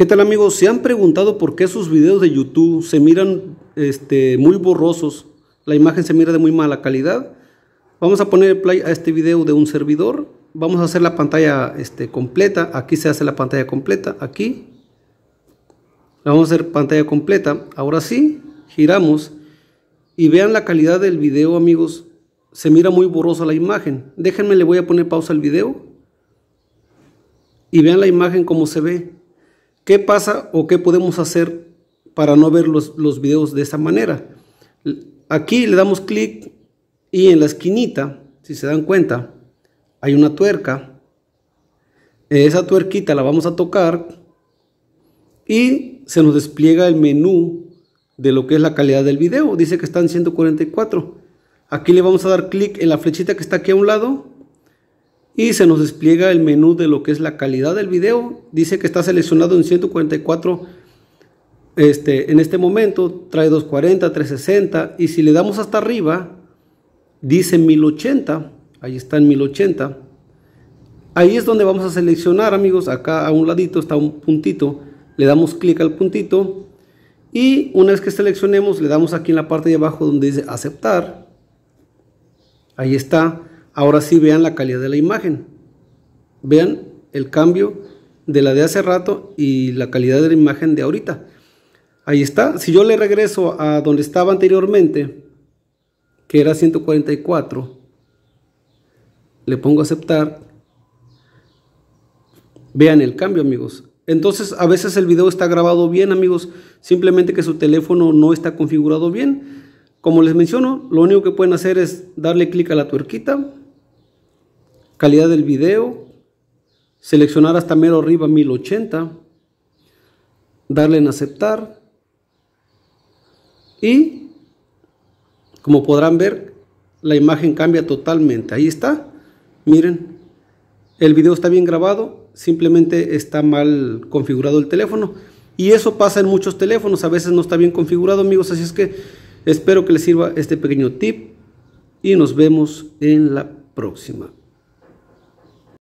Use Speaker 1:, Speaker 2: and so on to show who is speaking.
Speaker 1: ¿Qué tal amigos? ¿Se han preguntado por qué sus videos de YouTube se miran este, muy borrosos? La imagen se mira de muy mala calidad. Vamos a poner play a este video de un servidor. Vamos a hacer la pantalla este, completa. Aquí se hace la pantalla completa. Aquí. vamos a hacer pantalla completa. Ahora sí, giramos. Y vean la calidad del video amigos. Se mira muy borrosa la imagen. Déjenme, le voy a poner pausa al video. Y vean la imagen como se ve. ¿Qué pasa o qué podemos hacer para no ver los, los videos de esa manera? Aquí le damos clic y en la esquinita, si se dan cuenta, hay una tuerca. Esa tuerquita la vamos a tocar y se nos despliega el menú de lo que es la calidad del video. Dice que están 144. Aquí le vamos a dar clic en la flechita que está aquí a un lado y se nos despliega el menú de lo que es la calidad del video. Dice que está seleccionado en 144 este, en este momento, trae 240, 360 y si le damos hasta arriba, dice 1080, ahí está en 1080. Ahí es donde vamos a seleccionar amigos, acá a un ladito está un puntito, le damos clic al puntito y una vez que seleccionemos le damos aquí en la parte de abajo donde dice aceptar, ahí está, Ahora sí vean la calidad de la imagen. Vean el cambio de la de hace rato y la calidad de la imagen de ahorita. Ahí está. Si yo le regreso a donde estaba anteriormente, que era 144, le pongo aceptar. Vean el cambio, amigos. Entonces, a veces el video está grabado bien, amigos. Simplemente que su teléfono no está configurado bien. Como les menciono, lo único que pueden hacer es darle clic a la tuerquita calidad del video, seleccionar hasta mero arriba 1080, darle en aceptar y como podrán ver la imagen cambia totalmente, ahí está, miren, el video está bien grabado, simplemente está mal configurado el teléfono y eso pasa en muchos teléfonos, a veces no está bien configurado amigos, así es que espero que les sirva este pequeño tip y nos vemos en la próxima.